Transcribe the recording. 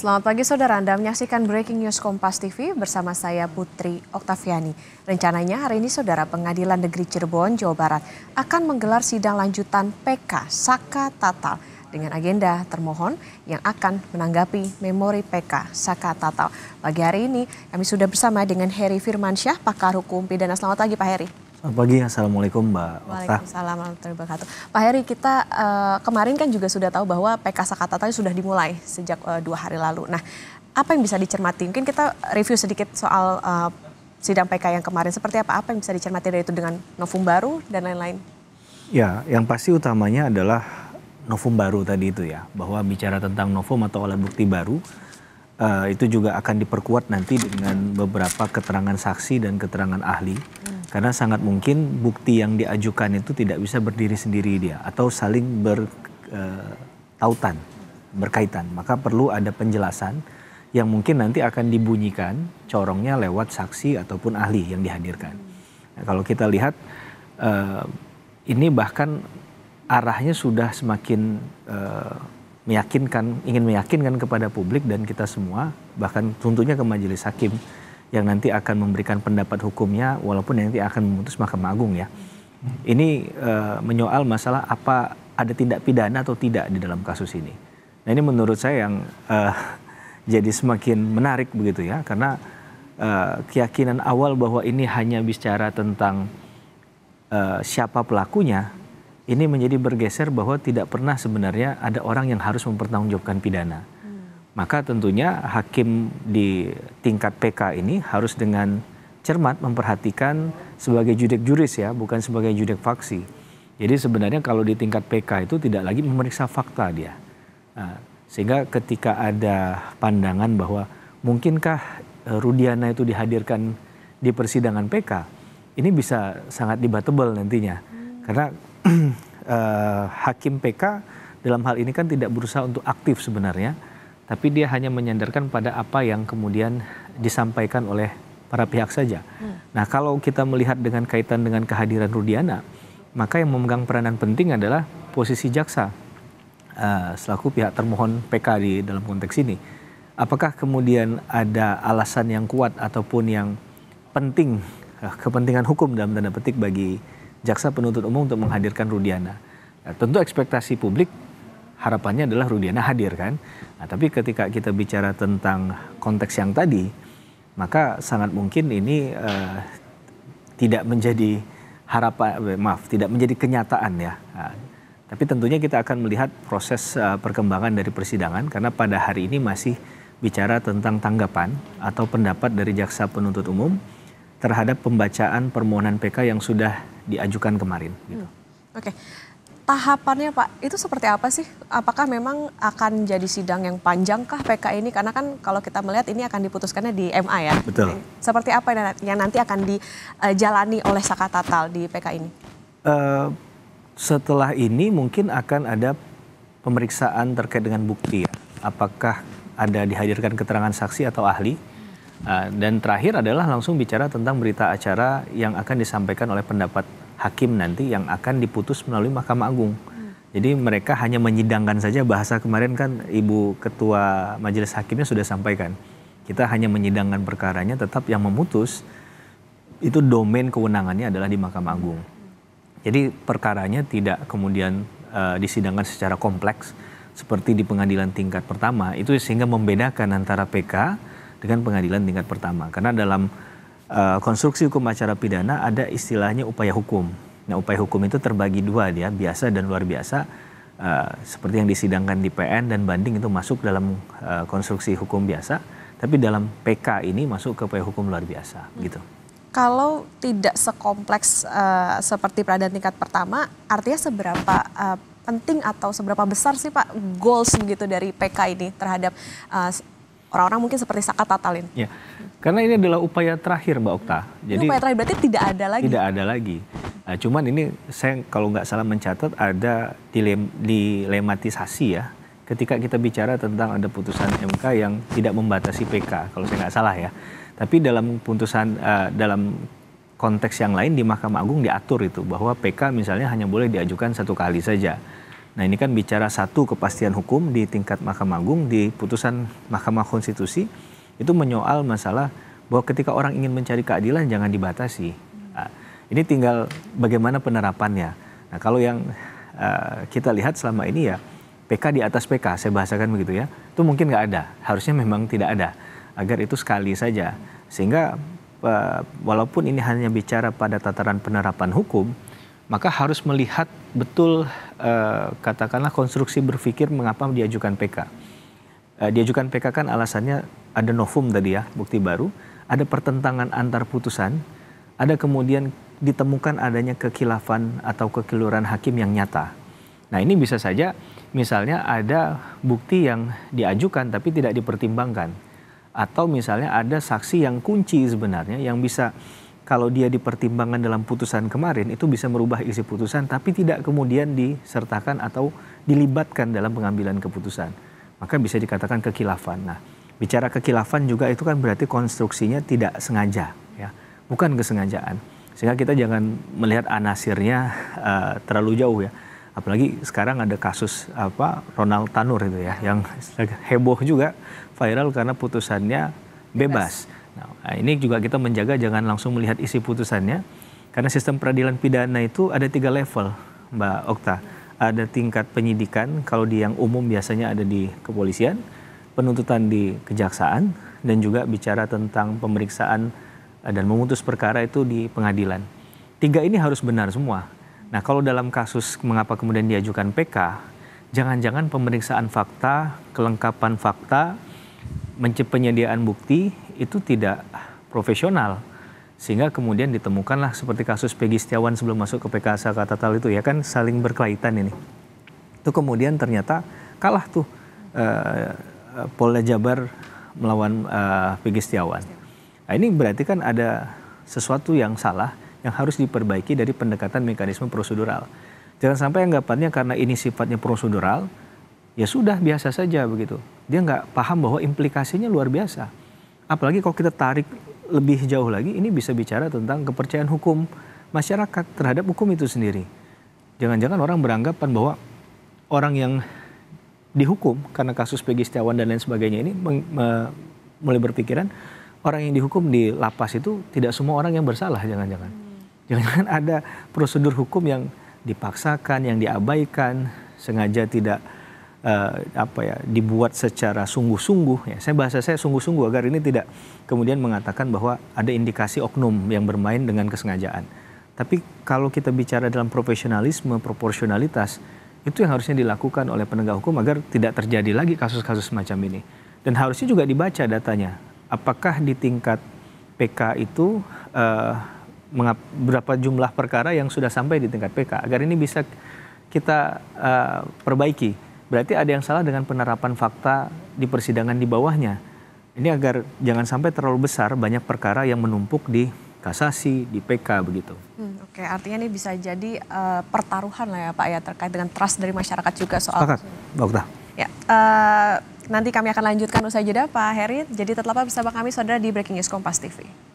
Selamat pagi saudara, Anda menyaksikan Breaking News Kompas TV bersama saya Putri Oktaviani. Rencananya hari ini saudara pengadilan negeri Cirebon, Jawa Barat akan menggelar sidang lanjutan PK Saka Tatal dengan agenda termohon yang akan menanggapi memori PK Saka Tatal. Pagi hari ini kami sudah bersama dengan Heri Firmansyah, pakar hukum pidana. Selamat pagi Pak Heri. Selamat pagi, Assalamualaikum Mbak Waalaikumsalam warahmatullahi wabarakatuh. Pak Heri, kita uh, kemarin kan juga sudah tahu bahwa PK Sakatata sudah dimulai sejak uh, dua hari lalu. Nah, apa yang bisa dicermati? Mungkin kita review sedikit soal uh, sidang PK yang kemarin. Seperti apa? Apa yang bisa dicermati dari itu dengan novum baru dan lain-lain? Ya, yang pasti utamanya adalah novum baru tadi itu ya. Bahwa bicara tentang novum atau alat bukti baru, uh, itu juga akan diperkuat nanti dengan beberapa keterangan saksi dan keterangan ahli karena sangat mungkin bukti yang diajukan itu tidak bisa berdiri sendiri dia atau saling bertautan, eh, berkaitan. Maka perlu ada penjelasan yang mungkin nanti akan dibunyikan corongnya lewat saksi ataupun ahli yang dihadirkan. Nah, kalau kita lihat eh, ini bahkan arahnya sudah semakin eh, meyakinkan, ingin meyakinkan kepada publik dan kita semua bahkan tentunya ke majelis hakim yang nanti akan memberikan pendapat hukumnya walaupun nanti akan memutus Mahkamah Agung ya. Ini uh, menyoal masalah apa ada tindak pidana atau tidak di dalam kasus ini. Nah ini menurut saya yang uh, jadi semakin menarik begitu ya karena uh, keyakinan awal bahwa ini hanya bicara tentang uh, siapa pelakunya ini menjadi bergeser bahwa tidak pernah sebenarnya ada orang yang harus mempertanggungjawabkan pidana maka tentunya hakim di tingkat PK ini harus dengan cermat memperhatikan sebagai judek juris ya, bukan sebagai judek faksi. Jadi sebenarnya kalau di tingkat PK itu tidak lagi memeriksa fakta dia. Nah, sehingga ketika ada pandangan bahwa mungkinkah e, Rudiana itu dihadirkan di persidangan PK, ini bisa sangat debatable nantinya. Hmm. Karena eh, hakim PK dalam hal ini kan tidak berusaha untuk aktif sebenarnya tapi dia hanya menyandarkan pada apa yang kemudian disampaikan oleh para pihak saja. Hmm. Nah, kalau kita melihat dengan kaitan dengan kehadiran Rudiana, maka yang memegang peranan penting adalah posisi jaksa uh, selaku pihak termohon PK di dalam konteks ini. Apakah kemudian ada alasan yang kuat ataupun yang penting eh, kepentingan hukum dalam tanda petik bagi jaksa penuntut umum untuk menghadirkan Rudiana? Nah, tentu ekspektasi publik harapannya adalah Rudiana hadir kan. Nah, tapi ketika kita bicara tentang konteks yang tadi, maka sangat mungkin ini uh, tidak menjadi harapan, eh, maaf, tidak menjadi kenyataan ya. Nah, tapi tentunya kita akan melihat proses uh, perkembangan dari persidangan karena pada hari ini masih bicara tentang tanggapan atau pendapat dari jaksa penuntut umum terhadap pembacaan permohonan PK yang sudah diajukan kemarin. Gitu. Hmm. Oke. Okay tahapannya Pak, itu seperti apa sih? Apakah memang akan jadi sidang yang panjangkah PK ini? Karena kan kalau kita melihat ini akan diputuskannya di MA ya. Betul. Seperti apa yang nanti akan dijalani eh, oleh Saka Tatal di PK ini? Uh, setelah ini mungkin akan ada pemeriksaan terkait dengan bukti ya. Apakah ada dihadirkan keterangan saksi atau ahli? Uh, dan terakhir adalah langsung bicara tentang berita acara yang akan disampaikan oleh pendapat hakim nanti yang akan diputus melalui Mahkamah Agung. Jadi mereka hanya menyidangkan saja bahasa kemarin kan Ibu Ketua Majelis Hakimnya sudah sampaikan. Kita hanya menyidangkan perkaranya tetap yang memutus itu domain kewenangannya adalah di Mahkamah Agung. Jadi perkaranya tidak kemudian uh, disidangkan secara kompleks seperti di pengadilan tingkat pertama itu sehingga membedakan antara PK dengan pengadilan tingkat pertama karena dalam uh, konstruksi hukum acara pidana ada istilahnya upaya hukum. Nah, upaya hukum itu terbagi dua dia, biasa dan luar biasa. Uh, seperti yang disidangkan di PN dan banding itu masuk dalam uh, konstruksi hukum biasa, tapi dalam PK ini masuk ke upaya hukum luar biasa, hmm. gitu. Kalau tidak sekompleks uh, seperti peradilan tingkat pertama, artinya seberapa uh, penting atau seberapa besar sih Pak goals gitu dari PK ini terhadap uh, orang-orang mungkin seperti Saka Tatalin. Ya. Karena ini adalah upaya terakhir Mbak Okta. Jadi upaya terakhir berarti tidak ada lagi. Tidak ada lagi. Nah, cuman ini saya kalau nggak salah mencatat ada dilem, dilematisasi ya. Ketika kita bicara tentang ada putusan MK yang tidak membatasi PK kalau saya nggak salah ya. Tapi dalam putusan uh, dalam konteks yang lain di Mahkamah Agung diatur itu bahwa PK misalnya hanya boleh diajukan satu kali saja. Nah ini kan bicara satu kepastian hukum di tingkat Mahkamah Agung di putusan Mahkamah Konstitusi itu menyoal masalah bahwa ketika orang ingin mencari keadilan jangan dibatasi. Nah, ini tinggal bagaimana penerapannya. Nah kalau yang uh, kita lihat selama ini ya PK di atas PK saya bahasakan begitu ya itu mungkin nggak ada harusnya memang tidak ada agar itu sekali saja sehingga uh, walaupun ini hanya bicara pada tataran penerapan hukum maka harus melihat betul Eh, katakanlah konstruksi berpikir mengapa diajukan PK. Uh, eh, diajukan PK kan alasannya ada novum tadi ya, bukti baru, ada pertentangan antar putusan, ada kemudian ditemukan adanya kekilafan atau kekeliruan hakim yang nyata. Nah, ini bisa saja misalnya ada bukti yang diajukan tapi tidak dipertimbangkan atau misalnya ada saksi yang kunci sebenarnya yang bisa kalau dia dipertimbangkan dalam putusan kemarin itu bisa merubah isi putusan tapi tidak kemudian disertakan atau dilibatkan dalam pengambilan keputusan. Maka bisa dikatakan kekilafan. Nah, bicara kekilafan juga itu kan berarti konstruksinya tidak sengaja ya, bukan kesengajaan. Sehingga kita jangan melihat anasirnya uh, terlalu jauh ya. Apalagi sekarang ada kasus apa Ronald Tanur itu ya yang heboh juga viral karena putusannya bebas. bebas Nah, ini juga kita menjaga jangan langsung melihat isi putusannya, karena sistem peradilan pidana itu ada tiga level, Mbak Okta. Ada tingkat penyidikan, kalau di yang umum biasanya ada di kepolisian, penuntutan di kejaksaan, dan juga bicara tentang pemeriksaan eh, dan memutus perkara itu di pengadilan. Tiga ini harus benar semua. Nah, kalau dalam kasus mengapa kemudian diajukan PK, jangan-jangan pemeriksaan fakta, kelengkapan fakta, penyediaan bukti itu tidak profesional sehingga kemudian ditemukanlah seperti kasus Peggy Setiawan sebelum masuk ke PKS kata tal itu ya kan saling berkelaitan ini itu kemudian ternyata kalah tuh eh, Polda Jabar melawan eh, Peggy Setiawan nah, ini berarti kan ada sesuatu yang salah yang harus diperbaiki dari pendekatan mekanisme prosedural jangan sampai anggapannya karena ini sifatnya prosedural ya sudah biasa saja begitu dia nggak paham bahwa implikasinya luar biasa Apalagi kalau kita tarik lebih jauh lagi, ini bisa bicara tentang kepercayaan hukum masyarakat terhadap hukum itu sendiri. Jangan-jangan orang beranggapan bahwa orang yang dihukum karena kasus Peggy Setiawan dan lain sebagainya ini mulai berpikiran orang yang dihukum di lapas itu tidak semua orang yang bersalah jangan-jangan. Hmm. Jangan-jangan ada prosedur hukum yang dipaksakan, yang diabaikan, sengaja tidak uh, apa ya dibuat secara sungguh-sungguh ya saya bahasa saya sungguh-sungguh agar ini tidak kemudian mengatakan bahwa ada indikasi oknum yang bermain dengan kesengajaan tapi kalau kita bicara dalam profesionalisme proporsionalitas itu yang harusnya dilakukan oleh penegak hukum agar tidak terjadi lagi kasus-kasus semacam ini dan harusnya juga dibaca datanya apakah di tingkat PK itu uh, berapa jumlah perkara yang sudah sampai di tingkat PK agar ini bisa kita uh, perbaiki berarti ada yang salah dengan penerapan fakta di persidangan di bawahnya. Ini agar jangan sampai terlalu besar banyak perkara yang menumpuk di kasasi, di PK begitu. Hmm, Oke, okay. artinya ini bisa jadi uh, pertaruhan lah ya Pak ya terkait dengan trust dari masyarakat juga soal. Pakat, Bokta. Ya, uh, nanti kami akan lanjutkan usai jeda Pak Heri. Jadi tetaplah bersama kami saudara di Breaking News Kompas TV.